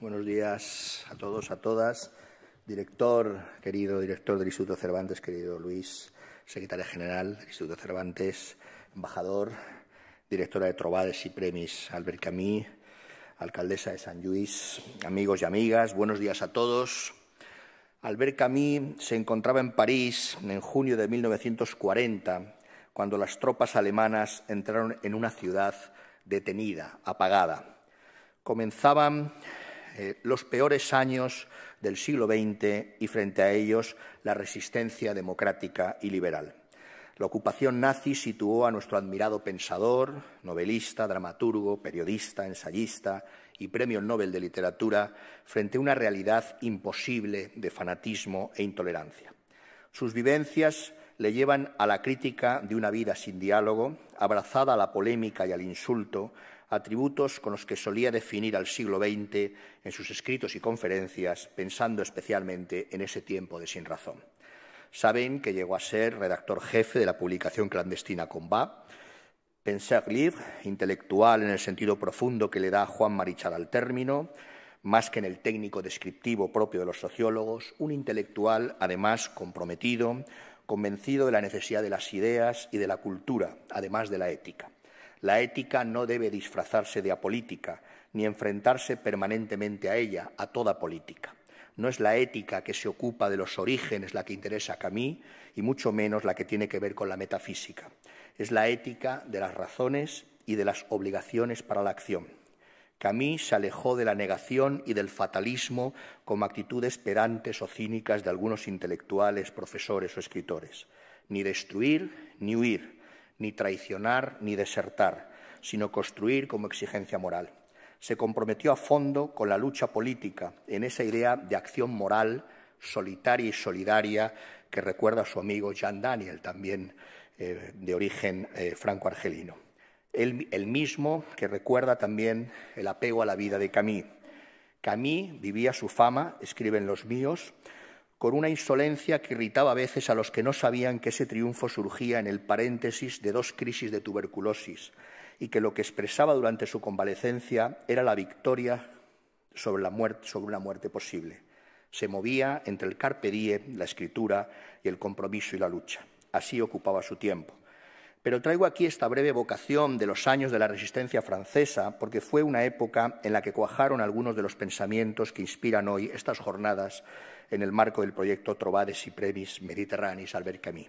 Buenos días a todos, a todas. Director, querido director del Instituto Cervantes, querido Luis, secretaria general del Instituto Cervantes, embajador, directora de Trovades y Premis, Albert Camí, alcaldesa de San Luis, amigos y amigas, buenos días a todos. Albert Camí se encontraba en París en junio de 1940, cuando las tropas alemanas entraron en una ciudad detenida, apagada. Comenzaban eh, los peores años del siglo XX y frente a ellos la resistencia democrática y liberal. La ocupación nazi situó a nuestro admirado pensador, novelista, dramaturgo, periodista, ensayista y premio Nobel de Literatura frente a una realidad imposible de fanatismo e intolerancia. Sus vivencias le llevan a la crítica de una vida sin diálogo, abrazada a la polémica y al insulto, atributos con los que solía definir al siglo XX en sus escritos y conferencias, pensando especialmente en ese tiempo de sin razón. Saben que llegó a ser redactor jefe de la publicación clandestina Combat, penseur libre, intelectual en el sentido profundo que le da Juan Marichal al término, más que en el técnico descriptivo propio de los sociólogos, un intelectual además comprometido, convencido de la necesidad de las ideas y de la cultura, además de la ética. La ética no debe disfrazarse de apolítica, ni enfrentarse permanentemente a ella, a toda política. No es la ética que se ocupa de los orígenes la que interesa a Camille, y mucho menos la que tiene que ver con la metafísica. Es la ética de las razones y de las obligaciones para la acción. Camus se alejó de la negación y del fatalismo como actitudes perantes o cínicas de algunos intelectuales, profesores o escritores. Ni destruir, ni huir, ni traicionar, ni desertar, sino construir como exigencia moral. Se comprometió a fondo con la lucha política en esa idea de acción moral solitaria y solidaria que recuerda a su amigo Jean Daniel, también eh, de origen eh, franco-argelino el, mismo que recuerda también el apego a la vida de Camille. Camille vivía su fama, escriben los míos, con una insolencia que irritaba a veces a los que no sabían que ese triunfo surgía en el paréntesis de dos crisis de tuberculosis y que lo que expresaba durante su convalecencia era la victoria sobre, la muerte, sobre una muerte posible. Se movía entre el carpe diem, la escritura y el compromiso y la lucha. Así ocupaba su tiempo. Pero traigo aquí esta breve vocación de los años de la resistencia francesa, porque fue una época en la que cuajaron algunos de los pensamientos que inspiran hoy estas jornadas en el marco del proyecto Trovades y Previs Mediterranis Albert Camus.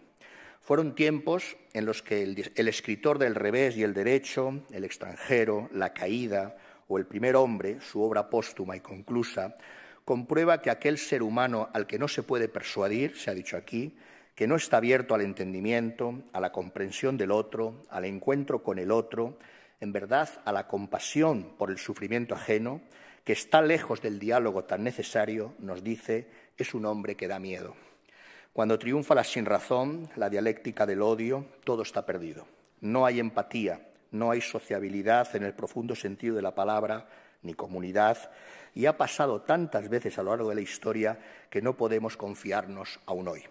Fueron tiempos en los que el escritor del revés y el derecho, el extranjero, la caída o el primer hombre, su obra póstuma y conclusa, comprueba que aquel ser humano al que no se puede persuadir, se ha dicho aquí, que no está abierto al entendimiento, a la comprensión del otro, al encuentro con el otro, en verdad a la compasión por el sufrimiento ajeno, que está lejos del diálogo tan necesario, nos dice, es un hombre que da miedo. Cuando triunfa la sinrazón, la dialéctica del odio, todo está perdido. No hay empatía, no hay sociabilidad en el profundo sentido de la palabra, ni comunidad, y ha pasado tantas veces a lo largo de la historia que no podemos confiarnos aún hoy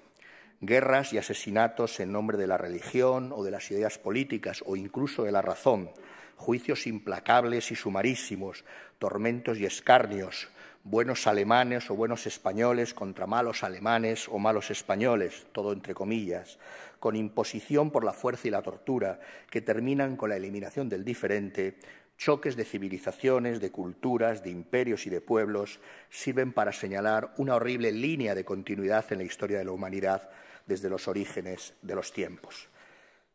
guerras y asesinatos en nombre de la religión o de las ideas políticas o incluso de la razón, juicios implacables y sumarísimos, tormentos y escarnios, buenos alemanes o buenos españoles contra malos alemanes o malos españoles, todo entre comillas, con imposición por la fuerza y la tortura, que terminan con la eliminación del diferente, choques de civilizaciones, de culturas, de imperios y de pueblos, sirven para señalar una horrible línea de continuidad en la historia de la humanidad desde los orígenes de los tiempos.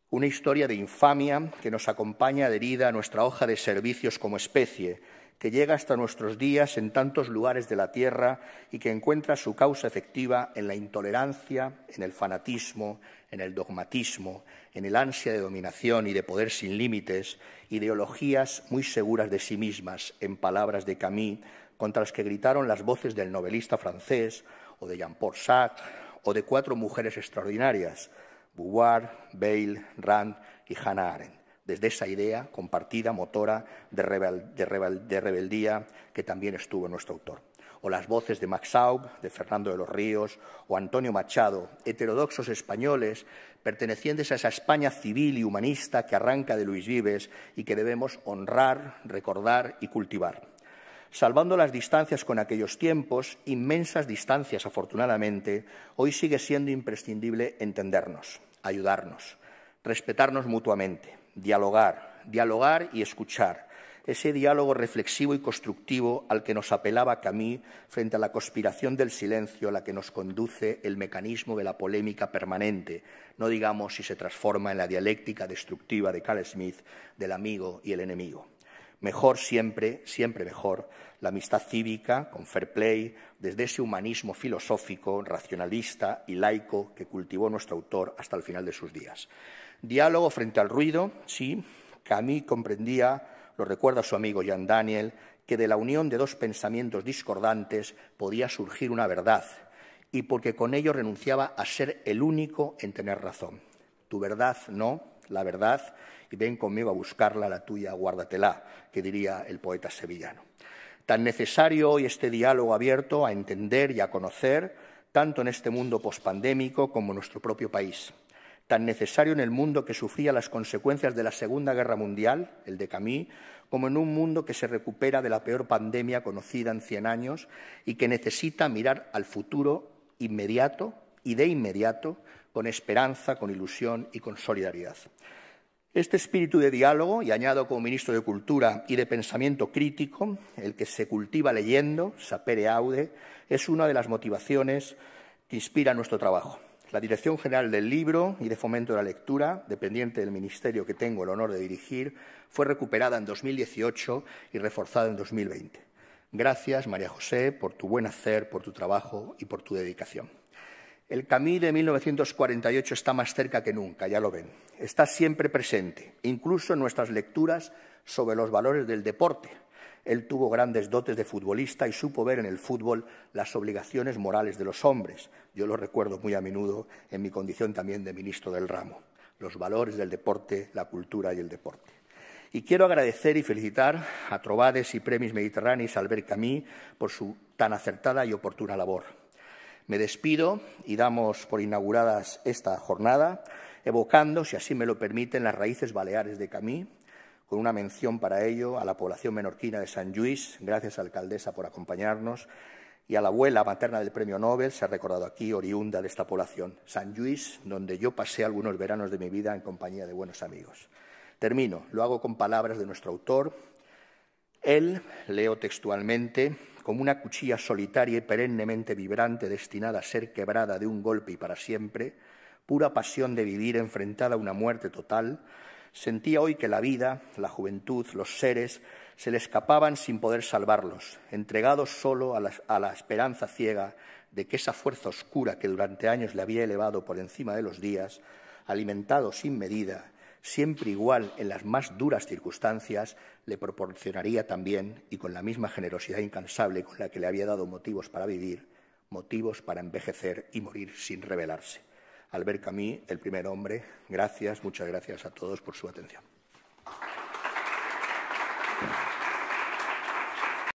Una historia de infamia que nos acompaña adherida a nuestra hoja de servicios como especie, que llega hasta nuestros días en tantos lugares de la Tierra y que encuentra su causa efectiva en la intolerancia, en el fanatismo, en el dogmatismo, en el ansia de dominación y de poder sin límites, ideologías muy seguras de sí mismas, en palabras de Camille, contra las que gritaron las voces del novelista francés o de Jean-Paul Sartre o de cuatro mujeres extraordinarias, Bouvard, Bale, Rand y Hannah Arendt, desde esa idea compartida, motora, de, rebeldía que también estuvo nuestro autor o las voces de Max Aub, de Fernando de los Ríos o Antonio Machado, heterodoxos españoles pertenecientes a esa España civil y humanista que arranca de Luis Vives y que debemos honrar, recordar y cultivar salvando las distancias con aquellos tiempos, inmensas distancias afortunadamente, hoy sigue siendo imprescindible entendernos, ayudarnos, respetarnos mutuamente, dialogar, dialogar y escuchar, ese diálogo reflexivo y constructivo al que nos apelaba Camille frente a la conspiración del silencio a la que nos conduce el mecanismo de la polémica permanente, no digamos si se transforma en la dialéctica destructiva de Carl Smith del amigo y el enemigo. Mejor siempre, siempre mejor, la amistad cívica, con fair play, desde ese humanismo filosófico, racionalista y laico que cultivó nuestro autor hasta el final de sus días. Diálogo frente al ruido, sí, mí comprendía, lo recuerda su amigo Jean Daniel, que de la unión de dos pensamientos discordantes podía surgir una verdad, y porque con ello renunciaba a ser el único en tener razón. Tu verdad no, la verdad y ven conmigo a buscarla, la tuya, guárdatela, que diría el poeta sevillano. Tan necesario hoy este diálogo abierto a entender y a conocer, tanto en este mundo pospandémico como en nuestro propio país. Tan necesario en el mundo que sufría las consecuencias de la Segunda Guerra Mundial, el de Camí, como en un mundo que se recupera de la peor pandemia conocida en 100 años y que necesita mirar al futuro inmediato y de inmediato, con esperanza, con ilusión y con solidaridad. Este espíritu de diálogo, y añado como ministro de Cultura y de pensamiento crítico, el que se cultiva leyendo, sapere aude, es una de las motivaciones que inspira nuestro trabajo. La Dirección General del Libro y de Fomento de la Lectura, dependiente del ministerio que tengo el honor de dirigir, fue recuperada en 2018 y reforzada en 2020. Gracias, María José, por tu buen hacer, por tu trabajo y por tu dedicación. El Camí de 1948 está más cerca que nunca, ya lo ven. Está siempre presente, incluso en nuestras lecturas sobre los valores del deporte. Él tuvo grandes dotes de futbolista y supo ver en el fútbol las obligaciones morales de los hombres. Yo lo recuerdo muy a menudo en mi condición también de ministro del ramo. Los valores del deporte, la cultura y el deporte. Y quiero agradecer y felicitar a Trovades y Premis Mediterráneos Albert Camí por su tan acertada y oportuna labor. Me despido y damos por inauguradas esta jornada, evocando, si así me lo permiten, las raíces baleares de Camí, con una mención para ello a la población menorquina de San Luis, gracias a alcaldesa por acompañarnos, y a la abuela materna del premio Nobel, se ha recordado aquí, oriunda de esta población, San Luis, donde yo pasé algunos veranos de mi vida en compañía de buenos amigos. Termino, lo hago con palabras de nuestro autor. Él, leo textualmente, como una cuchilla solitaria y perennemente vibrante destinada a ser quebrada de un golpe y para siempre, pura pasión de vivir enfrentada a una muerte total, sentía hoy que la vida, la juventud, los seres, se le escapaban sin poder salvarlos, entregados solo a la, a la esperanza ciega de que esa fuerza oscura que durante años le había elevado por encima de los días, alimentado sin medida, siempre igual en las más duras circunstancias, le proporcionaría también, y con la misma generosidad incansable con la que le había dado motivos para vivir, motivos para envejecer y morir sin rebelarse. Albert Camus, el primer hombre, gracias, muchas gracias a todos por su atención.